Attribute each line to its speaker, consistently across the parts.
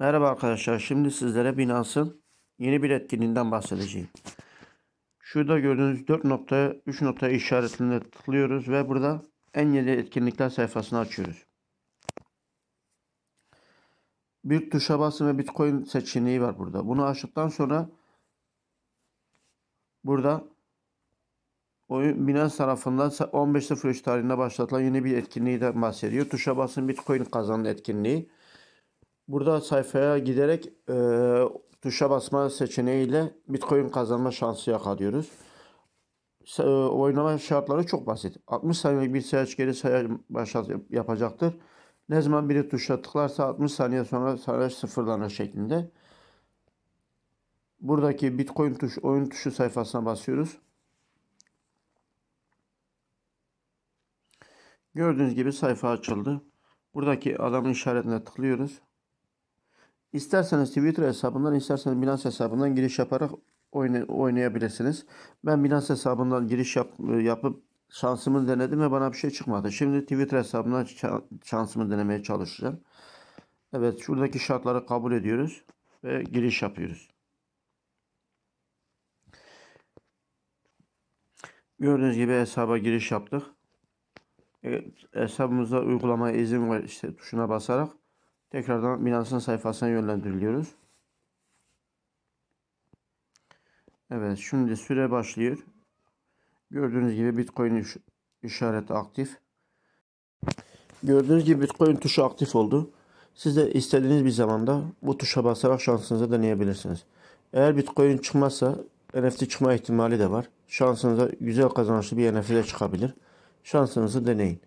Speaker 1: Merhaba arkadaşlar. Şimdi sizlere Binance'ın yeni bir etkinliğinden bahsedeceğim. Şurada gördüğünüz 4 noktaya 3 noktaya işaretinde tıklıyoruz ve burada en yeni etkinlikler sayfasını açıyoruz. Bir tuşa basın ve Bitcoin seçeneği var burada. Bunu açtıktan sonra burada oyun Binance tarafından 15.03 tarihinde başlatılan yeni bir etkinliği de bahsediyor. Tuşa basın Bitcoin kazanın etkinliği. Burada sayfaya giderek e, tuşa basma seçeneğiyle Bitcoin kazanma şansı yakalıyoruz. E, oynama şartları çok basit. 60 saniye bir sayaç geri sayaç başlat yapacaktır. Ne zaman biri tuşa tıklarsa 60 saniye sonra sayaç sıfırlanır şeklinde. Buradaki Bitcoin tuş oyun tuşu sayfasına basıyoruz. Gördüğünüz gibi sayfa açıldı. Buradaki adamın işaretine tıklıyoruz. İsterseniz Twitter hesabından, isterseniz Binance hesabından giriş yaparak oynayabilirsiniz. Ben Binance hesabından giriş yap yapıp şansımı denedim ve bana bir şey çıkmadı. Şimdi Twitter hesabından şansımı denemeye çalışacağım. Evet, şuradaki şartları kabul ediyoruz ve giriş yapıyoruz. Gördüğünüz gibi hesaba giriş yaptık. Evet, hesabımıza uygulamaya izin ver işte tuşuna basarak Tekrardan Binance'ın sayfasına yönlendiriliyoruz. Evet şimdi süre başlıyor. Gördüğünüz gibi Bitcoin işareti aktif. Gördüğünüz gibi Bitcoin tuşu aktif oldu. Siz de istediğiniz bir zamanda bu tuşa basarak şansınızı deneyebilirsiniz. Eğer Bitcoin çıkmazsa NFT çıkma ihtimali de var. Şansınıza güzel kazançlı bir NFT de çıkabilir. Şansınızı deneyin.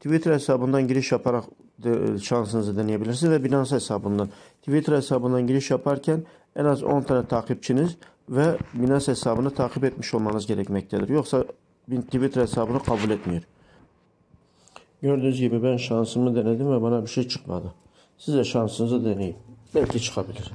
Speaker 1: Twitter hesabından giriş yaparak e, şansınızı deneyebilirsiniz ve Binance hesabından Twitter hesabından giriş yaparken en az 10 tane takipçiniz ve Binance hesabını takip etmiş olmanız gerekmektedir. Yoksa Twitter hesabını kabul etmiyor. Gördüğünüz gibi ben şansımı denedim ve bana bir şey çıkmadı. Siz de şansınızı deneyin. Belki çıkabilir.